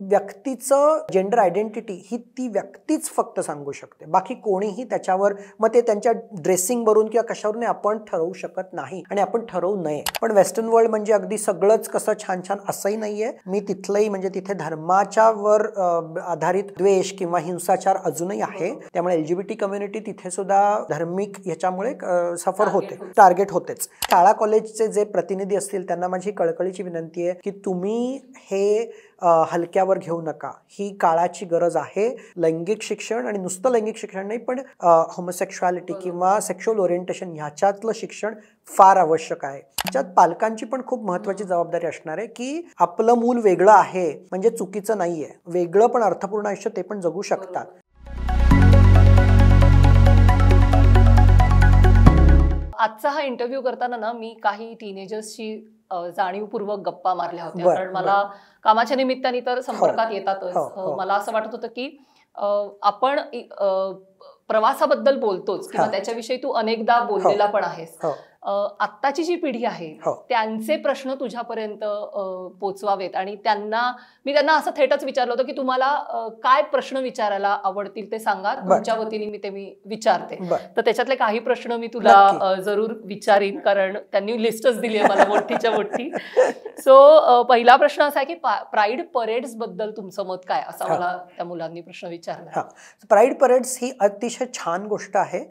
व्यक्तीचं gender identity ही ती व्यक्तीच फक्त सांगू शकते बाकी कोणीही त्याच्यावर मग ते त्यांच्या ड्रेसिंगवरून किंवा कशावरून आपण ठरवू शकत नाही आणि आपण ठरवू नये पण वेस्टर्न वर्ल्ड म्हणजे अगदी सगळंच कसं छान छान असंही नाहीये मी तिथलंही म्हणजे तिथे धर्माच्यावर वर आधारित द्वेष किंवा हिंसाचार अजूनही आहे त्यामुळे एलजीबीटी कम्युनिटी तिथे सुद्धा धार्मिक ह्याच्यामुळे सफर होते टार्गेट होतेच शाळा कॉलेजचे जे प्रतिनिधी असतील त्यांना माझी कळकळीची विनंती आहे की तुम्ही हे हलक्यावर घेऊ नका ही काळाची गरज आहे लैंगिक शिक्षण आणि नुसतं लैंगिक शिक्षण नाही पण होमोसेक्शुअलिटी किंवा सेक्शुअल ओरिएंटेशन ह्याच्यातलं शिक्षण फार आवश्यक आहे त्याच्यात पालकांची पण खूप महत्वाची जबाबदारी असणार आहे की आपलं मूल वेगळं आहे म्हणजे चुकीचं नाही आहे वेगळं पण अर्थपूर्ण आयुष्य ते पण जगू शकतात आजचा हा इंटरव्ह्यू करताना ना मी काही टीनेजर्सची जाणीवपूर्वक गप्पा मारल्या होत्या कारण मला कामाच्या निमित्ताने तर हो. संपर्कात येतातच हो, हो. मला असं वाटत होतं की आपण प्रवासाबद्दल बोलतोच किंवा त्याच्याविषयी तू अनेकदा बोललेला पण आहेस आत्ताची जी पिढी आहे हो. त्यांचे प्रश्न तुझ्यापर्यंत पोचवावेत आणि त्यांना मी त्यांना असं थेटच विचारलं होतं की तुम्हाला काय प्रश्न विचारायला आवडतील ते सांगा तुमच्या वतीने मी ते मी विचारते तर त्याच्यातले काही प्रश्न मी तुला जरूर विचारीन कारण त्यांनी लिस्टच दिली आहे मला मोठीच्या मोठी सो पहिला प्रश्न असा आहे की प्राईड परेड्स बद्दल तुमचं मत काय असा मला त्या मुलांनी प्रश्न विचारला प्राईड परेड्स ही अतिशय छान गोष्ट आहे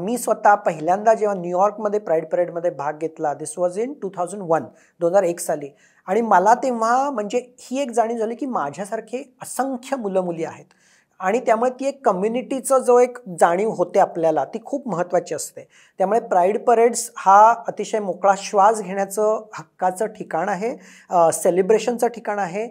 मी स्वतः पहिल्यांदा जेव्हा न्यूयॉर्कमध्ये प्राईड प्राईड परेडमध्ये भाग घेतला this was in two thousand one दोन हजार एक साली आणि मला तेव्हा म्हणजे ही एक जाणीव झाली की माझ्यासारखे असंख्य मुलं मुली आहेत आणि त्यामुळे ती एक कम्युनिटीचं जो एक जाणीव होते आपल्याला ती खूप महत्त्वाची असते त्यामुळे प्राईड परेड्स हा अतिशय मोकळा श्वास घेण्याचं हक्काचं ठिकाण आहे सेलिब्रेशनचं ठिकाण आहे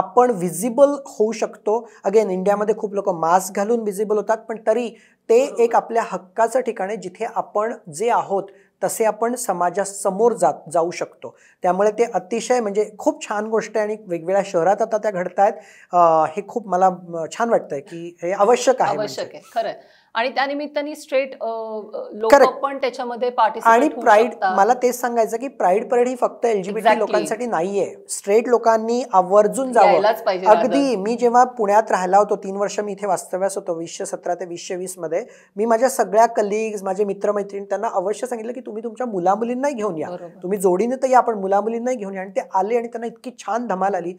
आपण विजिबल होऊ शकतो अगेन इंडियामध्ये खूप लोक मास्क घालून विजिबल होतात पण तरी ते एक आपल्या हक्काचं ठिकाण आहे जिथे आपण जे आहोत तसे आपण समाजासमोर जात जाऊ शकतो त्यामुळे ते अतिशय म्हणजे खूप छान गोष्ट आहे आणि वेगवेगळ्या शहरात आता त्या घडत आहेत हे खूप मला छान वाटतंय की हे आवश्यक आहे आवश्यक म्हणजे. आहे खरं आणि त्यानिमित्ताने स्ट्रेट लोक पण त्याच्यामध्ये आणि प्राईड मला तेच सांगायचं की प्राईड परेड ही फक्त एलजीबीटी लोकांसाठी नाहीये स्ट्रेट लोकांनी आवर्जून जावं अगदी मी जेव्हा पुण्यात राहिला होतो तीन वर्ष मी इथे वास्तव्यास होतो वीसशे सतरा ते वीसशे वीस मध्ये मी माझ्या सगळ्या कलिग्स माझे मित्रमैत्रिणी त्यांना अवश्य सांगितलं की तुम्ही तुमच्या मुलामुलींनाही घेऊन या तुम्ही जोडीने तर या आपण मुलामुलींनाही घेऊन या आणि ते आले आणि त्यांना इतकी छान धमाल आली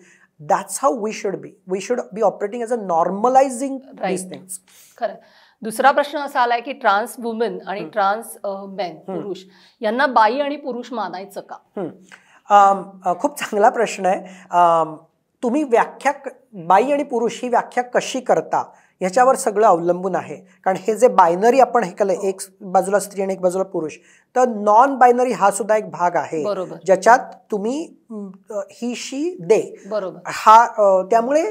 that's how we should be we should be operating as a normalising things खरं दुसरा प्रश्न असा आलाय की ट्रान्स वुमेन आणि ट्रान्स मेन पुरुष यांना बाई आणि पुरुष मानायचं का खूप चांगला प्रश्न आहे तुम्ही व्याख्या बाई आणि पुरुष ही व्याख्या कशी करता ह्याच्यावर सगळं अवलंबून आहे कारण हे जे बायनरी आपण हे केलं एक बाजूला स्त्री आणि एक बाजूला पुरुष तर नॉन बायनरी हा सुद्धा एक भाग आहे ज्याच्यात तुम्ही ही शी दे हा त्यामुळे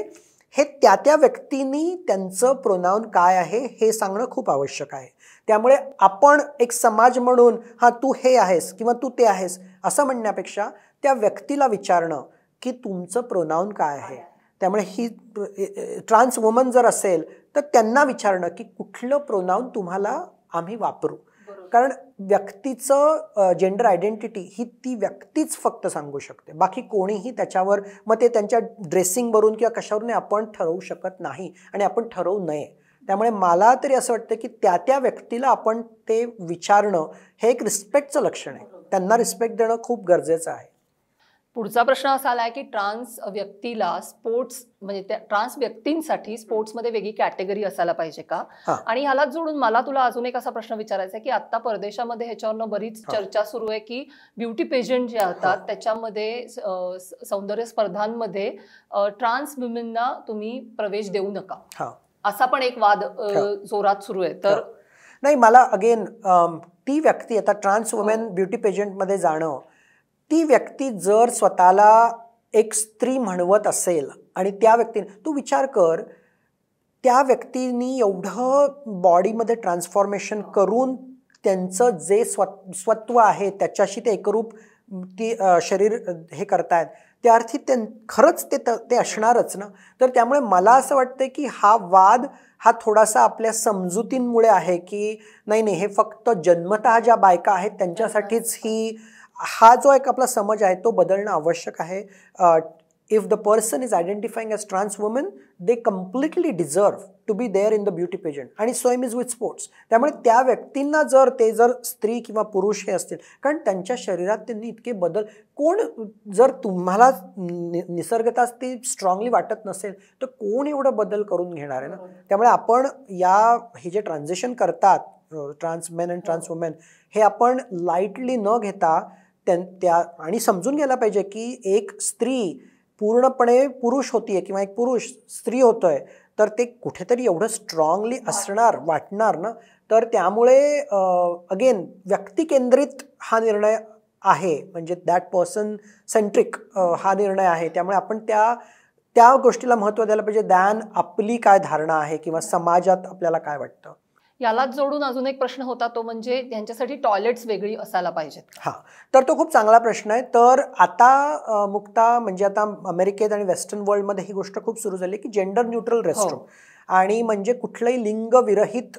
हे त्या त्या व्यक्तींनी त्यांचं प्रोनाऊन काय आहे हे सांगणं खूप आवश्यक आहे त्यामुळे आपण एक समाज म्हणून हा तू हे आहेस किंवा तू ते आहेस असं म्हणण्यापेक्षा त्या व्यक्तीला विचारणं की तुमचं प्रोनाऊन काय आहे त्यामुळे ही ट्रान्स वुमन जर असेल तर त्यांना विचारणं की कुठलं प्रोनाऊन तुम्हाला आम्ही वापरू कारण व्यक्तीचं जेंडर आयडेंटिटी ही ती व्यक्तीच फक्त सांगू शकते बाकी कोणीही त्याच्यावर मग ते त्यांच्या ड्रेसिंगवरून किंवा कशावरून आपण ठरवू शकत नाही आणि आपण ठरवू नये त्यामुळे मला तरी असं वाटतं की त्या त्या व्यक्तीला आपण ते विचारणं हे एक रिस्पेक्टचं लक्षण आहे त्यांना रिस्पेक्ट देणं खूप गरजेचं आहे पुढचा प्रश्न असा आला की ट्रान्स व्यक्तीला स्पोर्ट्स म्हणजे त्या ट्रान्स व्यक्तींसाठी स्पोर्ट्समध्ये वेगळी कॅटेगरी असायला पाहिजे का आणि ह्यालाच जोडून मला तुला अजून एक असा प्रश्न विचारायचा आहे की आता परदेशामध्ये ह्याच्यावर बरीच चर्चा सुरू आहे की ब्युटी पेजंट जे असतात त्याच्यामध्ये सौंदर्य स्पर्धांमध्ये ट्रान्स वुमेनना तुम्ही प्रवेश देऊ नका असा पण एक वाद जोरात सुरू आहे तर नाही मला अगेन ती व्यक्ती आता ट्रान्स वुमेन ब्युटी पेजंटमध्ये जाणं ती व्यक्ती जर स्वतःला एक स्त्री म्हणवत असेल आणि त्या व्यक्तीने तू विचार कर त्या व्यक्तीनी एवढं बॉडीमध्ये ट्रान्सफॉर्मेशन करून त्यांचं जे स्व स्वत्व आहे त्याच्याशी ते एकरूप ती शरीर हे करतायत त्या अर्थी त्यां खरंच ते ते असणारच ना तर त्यामुळे मला असं वाटतं की हा वाद हा थोडासा आपल्या समजुतींमुळे आहे की नाही नाही हे फक्त जन्मतः ज्या बायका आहेत त्यांच्यासाठीच ही हा जो एक आपला समज आहे तो बदलणं आवश्यक आहे if the person is identifying as trans women they completely deserve to be there in the beauty pageant आणि सोयम इज विथ स्पोर्ट्स त्यामुळे त्या व्यक्तींना जर ते जर स्त्री किंवा पुरुष हे असतील कारण त्यांच्या शरीरात त्यांनी इतके बदल कोण जर तुम्हाला निसर्गताच ती स्ट्रॉंगली वाटत नसेल तर कोण एवढं बदल करून घेणार आहे ना हो. त्यामुळे आपण या हे जे ट्रान्झेशन करतात ट्रान्समेन अँड ट्रान्स वुमेन हे आपण लाईटली न घेता त्यां त्या आणि समजून घ्यायला पाहिजे की एक स्त्री पूर्णपणे पुरुष होती आहे किंवा एक पुरुष स्त्री होतो आहे तर ते कुठेतरी एवढं स्ट्रॉंगली असणार वाटणार ना तर त्यामुळे अगेन व्यक्तिकेंद्रित हा निर्णय आहे म्हणजे दॅट पर्सन सेंट्रिक हा निर्णय आहे त्यामुळे आपण त्या त्या गोष्टीला महत्त्व द्यायला पाहिजे दॅन आपली काय धारणा आहे किंवा समाजात आपल्याला काय वाटतं यालाच जोडून अजून एक प्रश्न होता तो म्हणजे यांच्यासाठी टॉयलेट्स वेगळी असायला पाहिजेत हा तर तो खूप चांगला प्रश्न आहे तर आता मुक्ता म्हणजे आता अमेरिकेत आणि वेस्टर्न वर्ल्डमध्ये ही गोष्ट खूप सुरू झाली की जेंडर न्यूट्रल रेस्टरूम आणि म्हणजे कुठलंही लिंग विरहित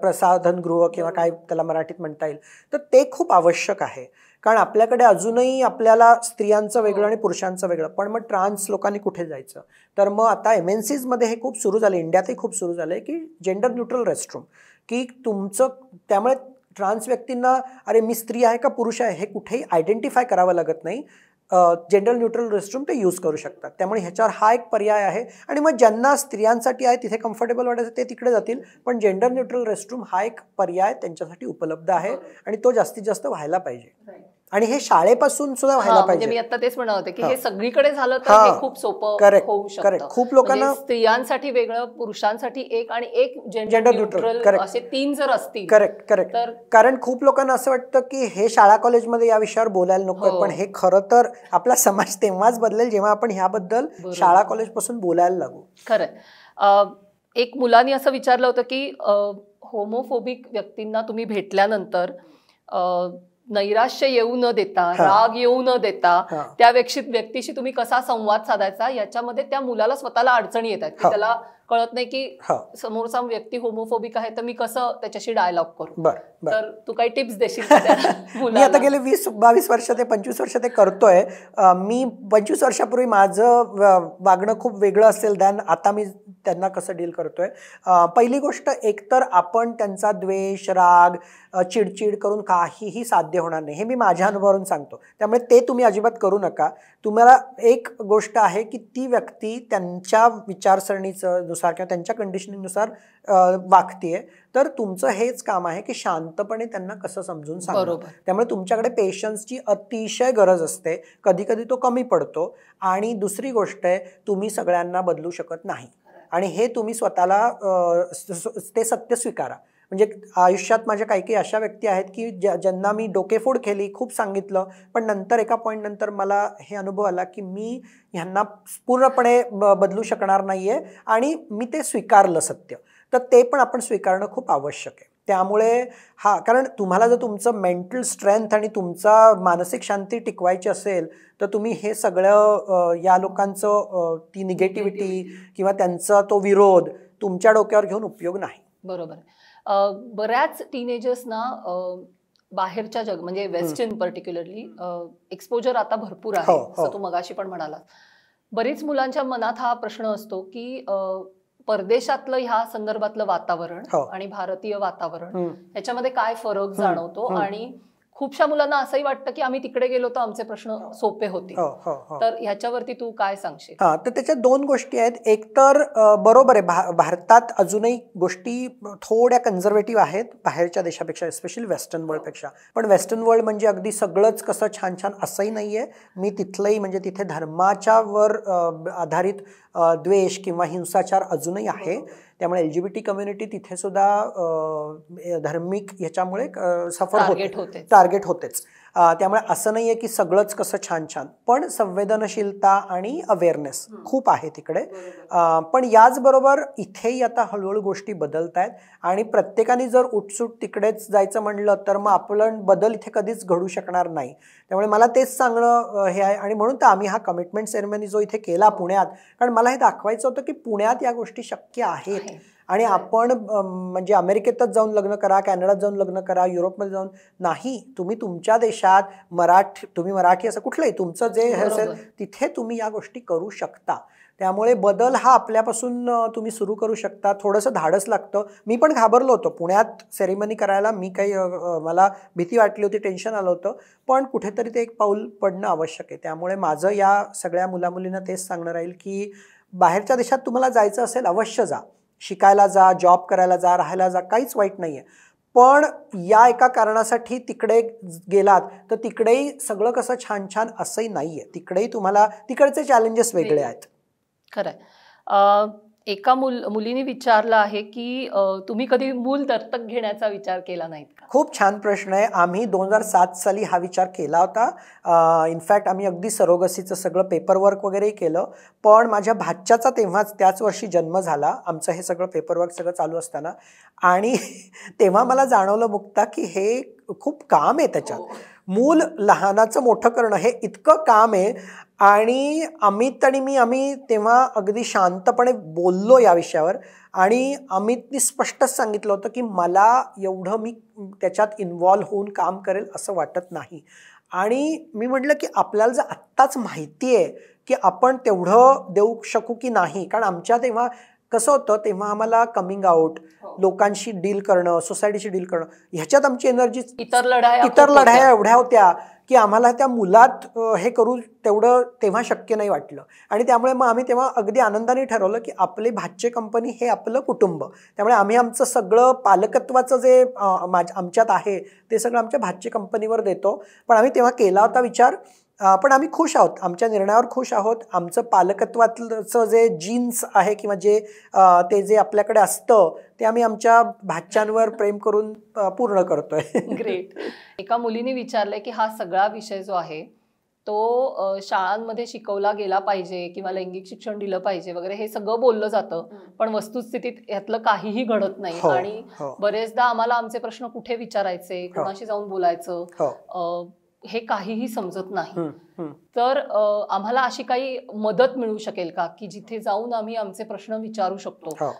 प्रसाधनगृह किंवा काय त्याला मराठीत म्हणता येईल तर ते खूप आवश्यक आहे कारण आपल्याकडे अजूनही आपल्याला स्त्रियांचं वेगळं आणि पुरुषांचं वेगळं पण मग ट्रान्स लोकांनी कुठे जायचं तर मग आता एम एन सीजमध्ये हे खूप सुरू झाले इंडियातही खूप सुरू झालं की जेंडर न्यूट्रल रेस्टरूम की तुमचं त्यामुळे ट्रान्स व्यक्तींना अरे मी स्त्री आहे का पुरुष आहे हे कुठेही आयडेंटिफाय करावं लागत नाही जनरल न्यूट्रल रेस्टरूम ते यूज करू शकतात त्यामुळे ह्याच्यावर हा एक पर्याय आहे आणि मग ज्यांना स्त्रियांसाठी आहे तिथे कम्फर्टेबल वाटायचं ते तिकडे जातील पण जेंडर न्यूट्रल रेस्टरूम हा एक पर्याय त्यांच्यासाठी उपलब्ध आहे आणि तो जास्तीत जास्त व्हायला पाहिजे आणि हे शाळेपासून सुद्धा व्हायला म्हणजे पाहिजे मी आता तेच म्हणत होते की हे सगळीकडे झालं तर खूप सोपं होऊ शकतं खूप लोकांना म्हणजे स्त्रियांसाठी वेगळं पुरुषांसाठी एक आणि एक जेंडर न्यूट्रल असे तीन जर असतील करेक्ट करेक्ट तर कारण खूप लोकांना असं वाटतं की हे शाळा कॉलेजमध्ये या विषयावर बोलायला नको हो. पण हे खरं तर आपला समाज तेव्हाच बदलेल जेव्हा आपण ह्याबद्दल शाळा कॉलेजपासून बोलायला लागू खरं एक मुलांनी असं विचारलं होतं की होमोफोबिक व्यक्तींना तुम्ही भेटल्यानंतर नैराश्य येऊ न देता राग येऊ न देता त्या व्यक्तीशी तुम्ही कसा संवाद साधायचा याच्यामध्ये त्या मुलाला स्वतःला अडचणी येतात त्याला कळत नाही की समोरचा व्यक्ती होमोफोबिक आहे तर मी कसं त्याच्याशी डायलॉग करू तर तू काही टिप्स देशील मी आता गेले वीस बावीस वर्ष ते पंचवीस वर्ष ते करतोय मी पंचवीस वर्षापूर्वी माझं वागणं खूप वेगळं असेल दॅन आता मी त्यांना कसं डील करतोय पहिली गोष्ट एकतर आपण त्यांचा द्वेष राग चिडचिड करून काहीही साध्य होणार नाही हे मी माझ्या अनुभवावरून सांगतो त्यामुळे ते तुम्ही अजिबात करू नका तुम्हाला एक गोष्ट आहे की ती व्यक्ती त्यांच्या विचारसरणीचं नुसार किंवा त्यांच्या कंडिशनिंगनुसार वागतीये तर तुमचं हेच काम आहे की शांतपणे त्यांना कसं समजून सांगतो त्यामुळे तुमच्याकडे पेशन्सची अतिशय गरज असते कधी कधी तो कमी पडतो आणि दुसरी गोष्ट आहे तुम्ही सगळ्यांना बदलू शकत नाही आणि हे तुम्ही स्वतःला ते सत्य स्वीकारा म्हणजे आयुष्यात माझ्या काही काही अशा व्यक्ती आहेत की ज्या ज्यांना मी डोकेफोड केली खूप सांगितलं पण नंतर एका पॉईंटनंतर नंतर मला हे अनुभव आला की मी ह्यांना पूर्णपणे ब बदलू शकणार नाही आहे आणि मी ते स्वीकारलं सत्य तर ते पण आपण स्वीकारणं खूप आवश्यक आहे त्यामुळे हा कारण तुम्हाला जर तुमचं मेंटल स्ट्रेंथ आणि तुमचा मानसिक शांती टिकवायची असेल तर तुम्ही हे सगळं या लोकांचं ती निगेटिव्हिटी किंवा त्यांचा तो विरोध तुमच्या डोक्यावर घेऊन उपयोग नाही बरोबर बऱ्याच टीनेजर्सना बाहेरच्या जग म्हणजे वेस्टर्न पर्टिक्युलरली एक्सपोजर आता भरपूर हो, आहे असं हो. तू मगाशी पण म्हणाला बरीच मुलांच्या मनात हा प्रश्न असतो की परदेशातलं ह्या संदर्भातलं वातावरण हो. आणि भारतीय वातावरण याच्यामध्ये काय फरक जाणवतो आणि खूपशा मुलांना असंही वाटतं की आम्ही तिकडे गेलो तर आमचे प्रश्न हो. सोपे होते हो, हो, तर ह्याच्यावरती तू काय सांगशील हा तर त्याच्या दोन गोष्टी आहेत एकतर बरोबर आहे भारतात अजूनही गोष्टी थोड्या कन्झर्वेटिव्ह आहेत बाहेरच्या देशापेक्षा स्पेशली वेस्टर्न वर्ल्डपेक्षा पण वेस्टर्न वर्ल्ड म्हणजे अगदी सगळंच कसं छान छान असंही नाहीये मी तिथलंही म्हणजे तिथे धर्माच्या वर आधारित द्वेष किंवा हिंसाचार अजूनही आहे त्यामुळे L G B T community तिथेसुद्धा धार्मिक ह्याच्यामुळे सफर होते टार्गेट होतेच त्यामुळे असं नाही आहे की सगळंच कसं छान छान पण संवेदनशीलता आणि अवेअरनेस खूप आहे तिकडे पण याचबरोबर इथेही आता हळूहळू गोष्टी बदलत आहेत आणि प्रत्येकाने जर उठसूट तिकडेच जायचं म्हणलं तर मग आपण बदल इथे कधीच घडू शकणार नाही त्यामुळे मला तेच सांगणं हे आहे आणि म्हणून तर आम्ही हा कमिटमेंट सेरेमनी जो इथे केला पुण्यात कारण मला हे दाखवायचं होतं की पुण्यात या गोष्टी शक्य आहेत आणि आपण म्हणजे अमेरिकेतच जाऊन लग्न करा कॅनडात जाऊन लग्न करा युरोपमध्ये जाऊन नाही तुम्ही तुमच्या देशात मराठी तुम्ही मराठी असं कुठलंही तुमचं जे असेल तिथे तुम्ही या गोष्टी करू शकता त्यामुळे बदल हा आपल्यापासून तुम्ही सुरू करू शकता थोडंसं धाडस लागतं मी पण घाबरलो होतो पुण्यात सेरेमनी करायला मी काही मला भीती वाटली होती टेन्शन आलं होतं पण कुठेतरी ते एक पाऊल पडणं आवश्यक आहे त्यामुळे माझं या सगळ्या मुलामुलींना तेच सांगणं राहील की बाहेरच्या देशात तुम्हाला जायचं असेल अवश्य जा शिकायला जा जॉब करायला जा राहायला जा काहीच वाईट नाही आहे पण या एका कारणासाठी तिकडे गेलात तर तिकडेही सगळं कसं छान छान असंही नाही आहे तिकडेही तुम्हाला तिकडचे चॅलेंजेस वेगळे आहेत खरं एका मुल मुलीने विचारलं आहे की तुम्ही कधी मूल दत्तक घेण्याचा विचार केला नाहीत खूप छान प्रश्न आहे आम्ही दोन हजार सात साली हा विचार केला होता इनफॅक्ट आम्ही अगदी सरोगसीचं सगळं पेपरवर्क वगैरेही केलं पण माझ्या भाच्याचा तेव्हाच त्याच वर्षी जन्म झाला आमचं हे सगळं पेपरवर्क सगळं चालू असताना आणि तेव्हा मला जाणवलं मुक्ता की हे खूप काम आहे त्याच्यात हो. मूल लहानाचं मोठं करणं हे इतकं काम आहे आणि अमित आणि मी आम्ही तेव्हा अगदी शांतपणे बोललो या विषयावर आणि अमितनी स्पष्टच सांगितलं होतं की मला एवढं मी त्याच्यात इन्व्हॉल्व होऊन काम करेल असं वाटत नाही आणि मी म्हटलं की आपल्याला जर आत्ताच माहिती आहे की आपण तेवढं देऊ शकू की नाही कारण आमच्या तेव्हा कसं होतं तेव्हा आम्हाला कमिंग आउट हो. लोकांशी डील करणं सोसायटीशी डील करणं ह्याच्यात आमची एनर्जी इतर लढाया इतर लढाया एवढ्या होत्या की आम्हाला त्या मुलात हे करू तेवढं तेव्हा शक्य नाही वाटलं आणि त्यामुळे मग आम्ही तेव्हा अगदी आनंदाने ठरवलं की आपली भाच्य कंपनी हे आपलं कुटुंब त्यामुळे आम्ही आमचं सगळं पालकत्वाचं जे माझ्या आमच्यात आहे ते सगळं आमच्या भाच्य कंपनीवर देतो पण आम्ही तेव्हा केला होता विचार पण आम्ही खुश आहोत आमच्या निर्णयावर खुश आहोत आमचं पालकत्वातचं जे जीन्स आहे किंवा जे ते जे आपल्याकडे असतं ते आम्ही आमच्या भाच्यांवर प्रेम करून पूर्ण करतोय ग्रेट एका मुलीने विचारलंय की हा सगळा विषय जो आहे तो शाळांमध्ये शिकवला गेला पाहिजे किंवा लैंगिक शिक्षण दिलं पाहिजे वगैरे हे सगळं बोललं जातं पण वस्तुस्थितीत यातलं काहीही घडत नाही हो, आणि हो. बरेचदा आम्हाला आमचे प्रश्न कुठे विचारायचे हो. कोणाशी जाऊन बोलायचं हे काहीही समजत नाही तर आम्हाला अशी काही मदत मिळू शकेल का की जिथे जाऊन आम्ही आमचे प्रश्न विचारू शकतो हो.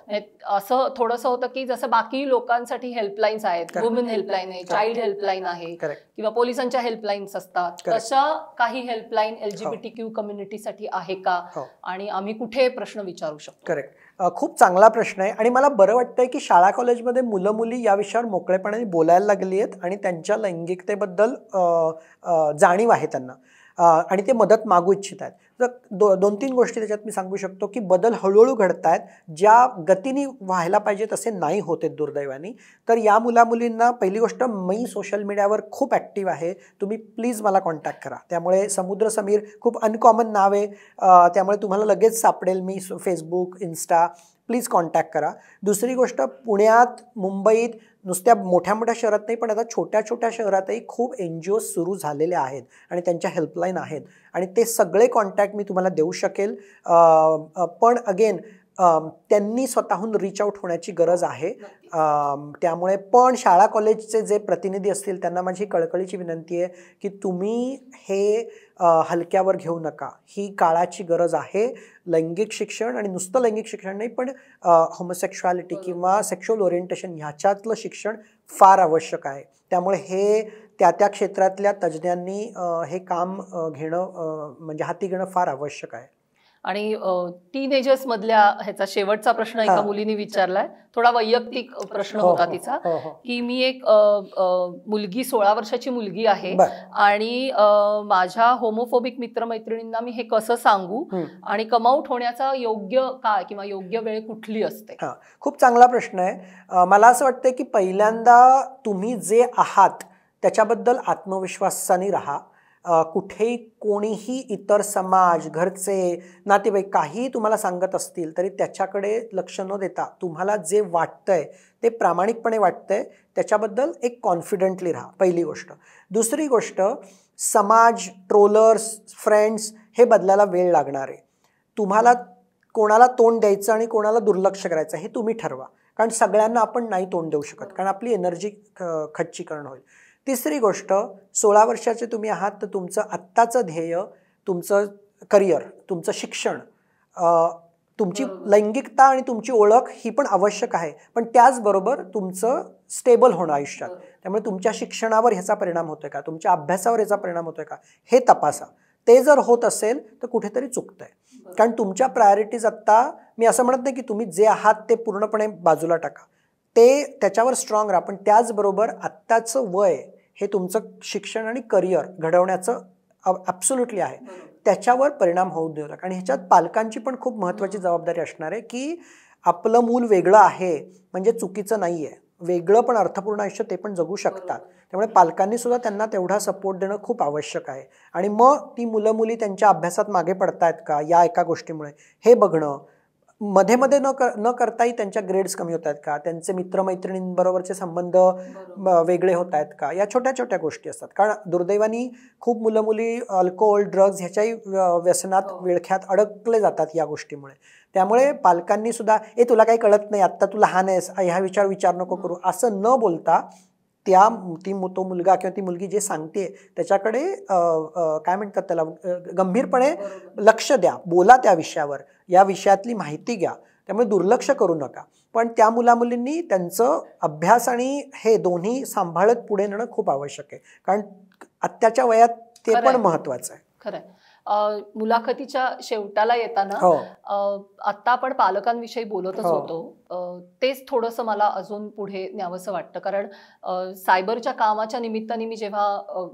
असं थोडंसं होतं की जसं बाकी लोकांसाठी हेल्पलाईन्स आहेत वुमेन हेल्पलाईन आहे चाइल्ड हेल्पलाईन आहे किंवा पोलिसांच्या हेल्पलाईन्स असतात तशा काही हेल्पलाईन एलजीबीटी क्यू कम्युनिटीसाठी आहे का हो. आणि आम्ही कुठे प्रश्न विचारू शकतो करेक्ट खूप चांगला प्रश्न आहे आणि मला बरं वाटतं आहे की शाळा कॉलेजमध्ये मुलं मुली या विषयावर मोकळेपणाने बोलायला लागली आहेत आणि त्यांच्या लैंगिकतेबद्दल जाणीव आहे त्यांना आणि ते मदत मागू इच्छित आहेत तर दो दोन तीन गोष्टी त्याच्यात मी सांगू शकतो की बदल हळूहळू घडत आहेत ज्या गतीने व्हायला पाहिजे तसे नाही होते दुर्दैवाने तर या मुलामुलींना पहिली गोष्ट मी सोशल मीडियावर खूप ॲक्टिव्ह आहे तुम्ही प्लीज मला कॉन्टॅक्ट करा त्यामुळे समुद्र समीर खूप अनकॉमन नाव आहे त्यामुळे तुम्हाला लगेच सापडेल मी फेसबुक इन्स्टा प्लीज कॉन्टॅक्ट करा दुसरी गोष्ट पुण्यात मुंबईत नुसत्या मोठ्या मोठ्या शहरात नाही पण आता छोट्या छोट्या शहरातही खूप एन जी ओ सुरू झालेले आहेत आणि त्यांच्या हेल्पलाईन आहेत आणि ते सगळे कॉन्टॅक्ट मी तुम्हाला देऊ शकेल पण अगेन त्यांनी स्वतःहून रीच आउट होण्याची गरज आहे त्यामुळे पण शाळा कॉलेजचे जे प्रतिनिधी असतील त्यांना माझी कळकळीची विनंती आहे की तुम्ही हे हलक्यावर घेऊ नका ही काळाची गरज आहे लैंगिक शिक्षण आणि नुसतं लैंगिक शिक्षण नाही पण होमोसेक्शुआलिटी किंवा सेक्शुअल ओरिएंटेशन ह्याच्यातलं शिक्षण फार आवश्यक आहे त्यामुळे हे त्या त्या क्षेत्रातल्या तज्ज्ञांनी हे काम घेणं म्हणजे हाती घेणं फार आवश्यक आहे आणि मधल्या ह्याचा शेवटचा प्रश्न एका मुलीने विचारलाय थोडा वैयक्तिक प्रश्न होता हो, हो, तिचा हो, की मी एक मुलगी सोळा वर्षाची मुलगी आहे आणि माझ्या होमोफोबिक मित्रमैत्रिणींना मी हे कसं सांगू आणि कमआउट होण्याचा योग्य काय किंवा योग्य वेळ कुठली असते खूप चांगला प्रश्न आहे मला असं वाटतं की पहिल्यांदा तुम्ही जे आहात त्याच्याबद्दल आत्मविश्वासाने राहा कुठेही कोणीही इतर समाज घरचे नातेवाईक काहीही तुम्हाला सांगत असतील तरी त्याच्याकडे लक्ष न देता तुम्हाला जे वाटतंय ते प्रामाणिकपणे वाटतंय त्याच्याबद्दल एक कॉन्फिडेंटली राहा पहिली गोष्ट दुसरी गोष्ट समाज ट्रोलर्स फ्रेंड्स हे बदलायला वेळ लागणार आहे तुम्हाला कोणाला तोंड द्यायचं आणि कोणाला दुर्लक्ष करायचं हे तुम्ही ठरवा कारण सगळ्यांना आपण नाही तोंड देऊ शकत कारण आपली एनर्जी खच्चीकरण होईल तिसरी गोष्ट सोळा वर्षाचे तुम्ही आहात तर तुमचं आत्ताचं ध्येय तुमचं करिअर तुमचं शिक्षण तुमची लैंगिकता आणि तुमची ओळख ही पण आवश्यक आहे पण त्याचबरोबर तुमचं स्टेबल होणं आयुष्यात त्यामुळे तुमच्या शिक्षणावर ह्याचा परिणाम होतोय का तुमच्या अभ्यासावर ह्याचा परिणाम होतोय का हे तपासा ते जर होत असेल तर कुठेतरी आहे कारण तुमच्या प्रायोरिटीज आत्ता मी असं म्हणत नाही की तुम्ही जे आहात ते पूर्णपणे बाजूला टाका ते त्याच्यावर स्ट्रॉंग राहा पण त्याचबरोबर आत्ताचं वय हे तुमचं शिक्षण आणि करिअर घडवण्याचं ॲब्सोल्युटली आहे त्याच्यावर परिणाम होऊ देऊ नका आणि ह्याच्यात पालकांची पण खूप महत्त्वाची जबाबदारी असणार आहे की आपलं मूल वेगळं आहे म्हणजे चुकीचं नाही आहे वेगळं पण अर्थपूर्ण आयुष्य ते पण जगू शकतात त्यामुळे पालकांनी सुद्धा त्यांना तेवढा सपोर्ट देणं खूप आवश्यक आहे आणि मग ती मुलं मुली त्यांच्या अभ्यासात मागे पडतायत का या एका गोष्टीमुळे हे बघणं मध्ये मध्ये न कर न करताही त्यांच्या ग्रेड्स कमी होत आहेत का त्यांचे मित्रमैत्रिणींबरोबरचे संबंध वेगळे होत आहेत का या छोट्या छोट्या गोष्टी असतात कारण दुर्दैवानी खूप मुलं मुली अल्कोहोल ड्रग्ज ह्याच्याही व्यसनात हो. विळख्यात अडकले जातात या गोष्टीमुळे त्यामुळे पालकांनी सुद्धा ए तुला काही कळत नाही आत्ता तू लहान आहेस ह्या विचार विचार नको करू असं न बोलता त्या ती तो मुलगा किंवा ती मुलगी जे सांगते त्याच्याकडे काय म्हणतात त्याला गंभीरपणे लक्ष द्या बोला त्या विषयावर या विषयातली माहिती घ्या त्यामुळे दुर्लक्ष करू नका पण त्या मुलामुलींनी त्यांचं अभ्यास आणि हे दोन्ही सांभाळत पुढे नेणं खूप आवश्यक आहे कारण आत्ताच्या वयात ते पण महत्त्वाचं आहे खरं मुलाखतीच्या शेवटाला येताना हो. आता आपण पालकांविषयी बोलतच हो. होतो तेच थोडंसं मला अजून पुढे न्यावंसं वाटतं कारण सायबरच्या कामाच्या निमित्ताने मी जेव्हा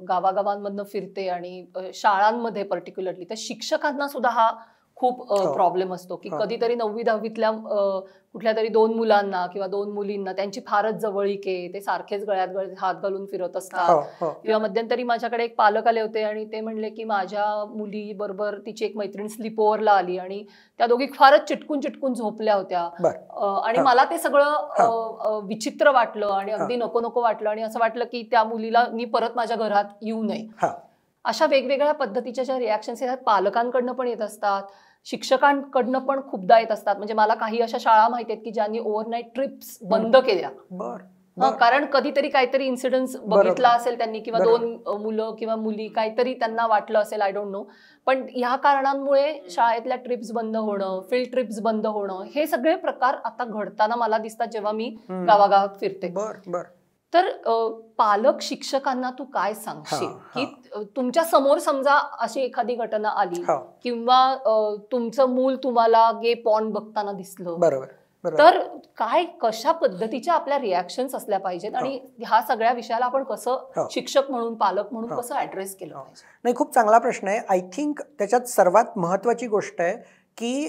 गावागावांमधनं फिरते आणि शाळांमध्ये पर्टिक्युलरली तर शिक्षकांना सुद्धा हा खूप प्रॉब्लेम हो. असतो की हो. कधीतरी नववी दहावीतल्या कुठल्या तरी दोन मुलांना किंवा दोन मुलींना त्यांची फारच जवळीके ते सारखेच गळ्यात गळ्यात हात घालून फिरत असतात हो, किंवा मध्यंतरी माझ्याकडे एक पालक आले होते आणि ते म्हणले की माझ्या मुली बरोबर तिची एक मैत्रीण स्लीप ओव्हरला आली आणि त्या दोघी फारच चिटकून चिटकून झोपल्या होत्या आणि मला ते सगळं विचित्र वाटलं आणि अगदी नको नको वाटलं आणि असं वाटलं की त्या मुलीला मी परत माझ्या घरात येऊ नये अशा वेगवेगळ्या पद्धतीच्या ज्या रिॲक्शन्स येतात पालकांकडनं पण येत असतात शिक्षकांकडनं पण खूपदा येत असतात म्हणजे मला काही अशा शाळा माहिती आहेत की ज्यांनी ओव्हरनाईट ट्रिप्स बंद केल्या कारण कधीतरी काहीतरी इन्सिडन्स बघितला असेल त्यांनी किंवा दोन मुलं किंवा मुली काहीतरी त्यांना वाटलं असेल आय डोंट नो पण ह्या कारणांमुळे शाळेतल्या ट्रिप्स बंद होणं फिल्ड ट्रिप्स बंद होणं हे सगळे प्रकार आता घडताना मला दिसतात जेव्हा मी गावागावात फिरते बर बर तर पालक शिक्षकांना तू काय सांगशील की तुमच्या समोर समजा अशी एखादी घटना आली किंवा तुमचं मूल तुम्हाला गे पॉन बघताना दिसलं बरोबर तर काय कशा पद्धतीच्या आपल्या रिॲक्शन असल्या पाहिजेत आणि ह्या सगळ्या विषयाला आपण कसं शिक्षक म्हणून पालक म्हणून कसं ऍड्रेस केलं नाही खूप चांगला प्रश्न आहे आय थिंक त्याच्यात सर्वात महत्वाची गोष्ट आहे की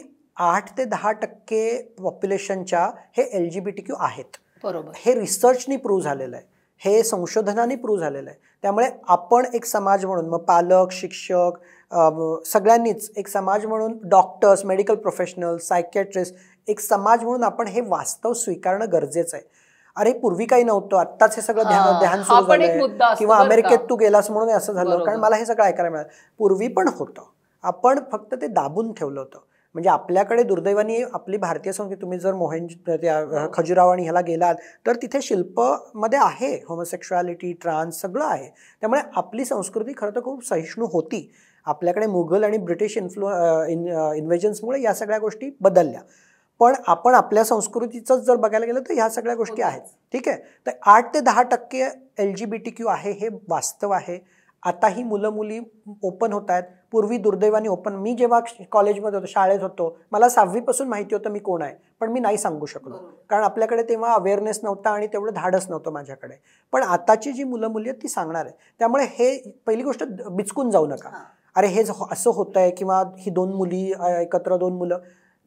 आठ ते दहा टक्के पॉप्युलेशनच्या हे L G B T Q आहेत बरोबर हे रिसर्चनी प्रूव्ह झालेलं आहे हे संशोधनाने प्रूव्ह झालेलं आहे त्यामुळे आपण एक समाज म्हणून मग पालक शिक्षक सगळ्यांनीच एक समाज म्हणून डॉक्टर्स मेडिकल प्रोफेशनल सायकॅट्रिस्ट एक समाज म्हणून आपण हे वास्तव स्वीकारणं गरजेचं आहे अरे पूर्वी काही नव्हतं आत्ताच हे सगळं ध्यान सुरू झालं किंवा अमेरिकेत तू गेलास म्हणून असं झालं कारण मला हे सगळं ऐकायला मिळालं पूर्वी पण होतं आपण फक्त ते दाबून ठेवलं होतं म्हणजे आपल्याकडे दुर्दैवाने आपली भारतीय संस्कृती तुम्ही जर मोहन त्या हो. खजुराव आणि ह्याला गेलात तर तिथे शिल्पमध्ये आहे होमोसेक्शुॲलिटी ट्रान्स सगळं आहे त्यामुळे आपली संस्कृती खरं तर खूप सहिष्णू होती आपल्याकडे मुघल आणि ब्रिटिश इन्फ्लु इन इन्व्हेजन्समुळे या सगळ्या गोष्टी बदलल्या पण आपण आपल्या संस्कृतीचंच जर बघायला गेलं तर ह्या सगळ्या गोष्टी हो आहेत ठीक आहे तर आठ ते दहा टक्के L G B T Q आहे हे वास्तव आहे आता ही मुलं मुली ओपन होत आहेत पूर्वी दुर्दैवाने ओपन मी जेव्हा कॉलेजमध्ये होतो शाळेत होतो मला सहावीपासून माहिती होतं मी कोण आहे पण मी नाही सांगू शकलो कारण आपल्याकडे तेव्हा अवेअरनेस नव्हता आणि तेवढं धाडस नव्हतं माझ्याकडे पण आताची जी मुलं मुली आहेत ती सांगणार आहे त्यामुळे हे पहिली गोष्ट बिचकून जाऊ नका अरे हे असं होतं आहे किंवा ही दोन मुली एकत्र दोन मुलं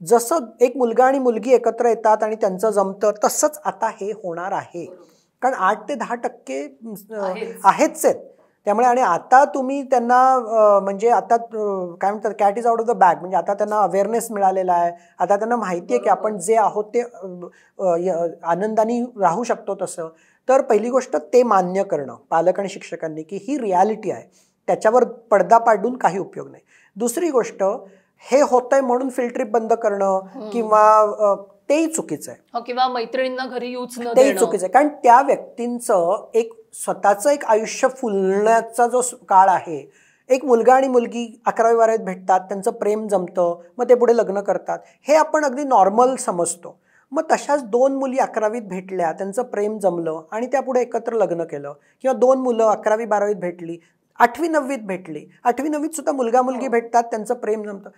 जसं एक मुलगा आणि मुलगी एकत्र येतात आणि त्यांचं जमतं तसंच आता हे होणार आहे कारण आठ ते दहा टक्के आहेतच आहेत त्यामुळे आणि आता तुम्ही त्यांना म्हणजे आता काय म्हणतात cat is out of the bag म्हणजे आता त्यांना अवेअरनेस मिळालेला आहे आता त्यांना माहिती आहे की आपण जे आहोत ते आनंदाने राहू शकतो तसं तर पहिली गोष्ट ते मान्य करणं पालक आणि शिक्षकांनी की ही रियालिटी आहे त्याच्यावर पडदा पाडून काही उपयोग नाही दुसरी गोष्ट हे होतंय म्हणून फिल्ड बंद करणं किंवा तेही चुकीचं आहे हो, किंवा मैत्रिणींना घरी येऊच तेही चुकीचं आहे कारण त्या व्यक्तींचं एक स्वतःचं एक आयुष्य फुलण्याचा जो काळ आहे एक मुलगा आणि मुलगी अकरावी बारावीत भेटतात त्यांचं प्रेम जमतं मग ते पुढे लग्न करतात हे आपण अगदी नॉर्मल समजतो मग तशाच दोन मुली अकरावीत भेटल्या त्यांचं प्रेम जमलं आणि त्या पुढे एकत्र लग्न केलं किंवा दोन मुलं अकरावी बारावीत भेटली आठवी नववीत भेटली आठवी नववीत सुद्धा मुलगा मुलगी हो. भेटतात त्यांचं प्रेम जमतं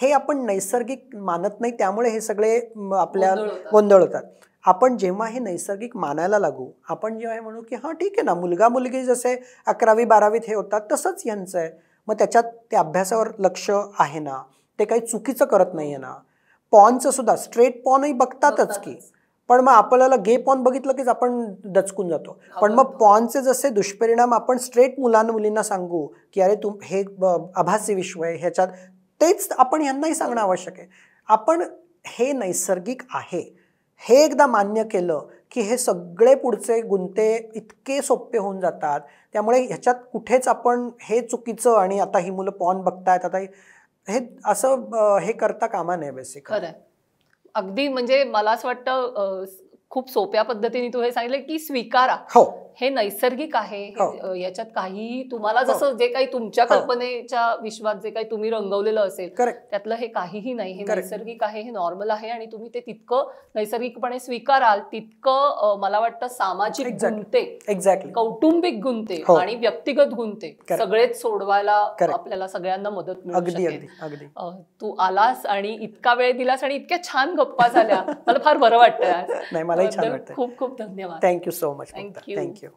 हे आपण नैसर्गिक मानत नाही त्यामुळे हे सगळे आपल्या गोंधळ होतात आपण जेव्हा हे नैसर्गिक मानायला लागू आपण जेव्हा हे म्हणू की हां ठीक आहे ना मुलगा मुलगी जसे अकरावी बारावीत हे होतात तसंच यांचं आहे मग त्याच्यात ते अभ्यासावर लक्ष आहे ना ते काही चुकीचं करत नाही आहे ना पॉनचं सुद्धा स्ट्रेट पॉनही बघतातच की पण मग आपल्याला गे पॉन बघितलं कीच आपण दचकून जातो पण मग पॉनचे जसे दुष्परिणाम आपण स्ट्रेट मुलांना मुलींना सांगू की अरे तुम हे आभासी विश्व आहे ह्याच्यात तेच आपण यांनाही सांगणं आवश्यक आहे आपण हे नैसर्गिक आहे हे एकदा मान्य केलं की हे सगळे पुढचे गुंते इतके सोपे होऊन जातात त्यामुळे ह्याच्यात कुठेच आपण हे चुकीचं आणि आता ही मुलं पॉन बघतायत आता हे असं हे करता कामा नये बेसिक अगदी म्हणजे मला असं वाटतं खूप सोप्या पद्धतीने तू हे सांगितलं की स्वीकारा हो हे नैसर्गिक आहे हो. याच्यात काही तुम्हाला हो. जसं जे काही तुमच्या हो. कल्पनेच्या विश्वात जे काही तुम्ही रंगवलेलं असेल त्यातलं हे काहीही नाही हे नैसर्गिक आहे हे नॉर्मल आहे आणि तुम्ही ते तितकं नैसर्गिकपणे स्वीकाराल तितकं मला वाटतं सामाजिक गुंते एक्झॅक्टली कौटुंबिक गुंते आणि व्यक्तिगत गुंते सगळेच सोडवायला आपल्याला सगळ्यांना मदत तू आलास आणि इतका वेळ दिलास आणि इतक्या छान गप्पा झाल्या मला फार बरं वाटतं खूप खूप धन्यवाद thank you so much thank you thank you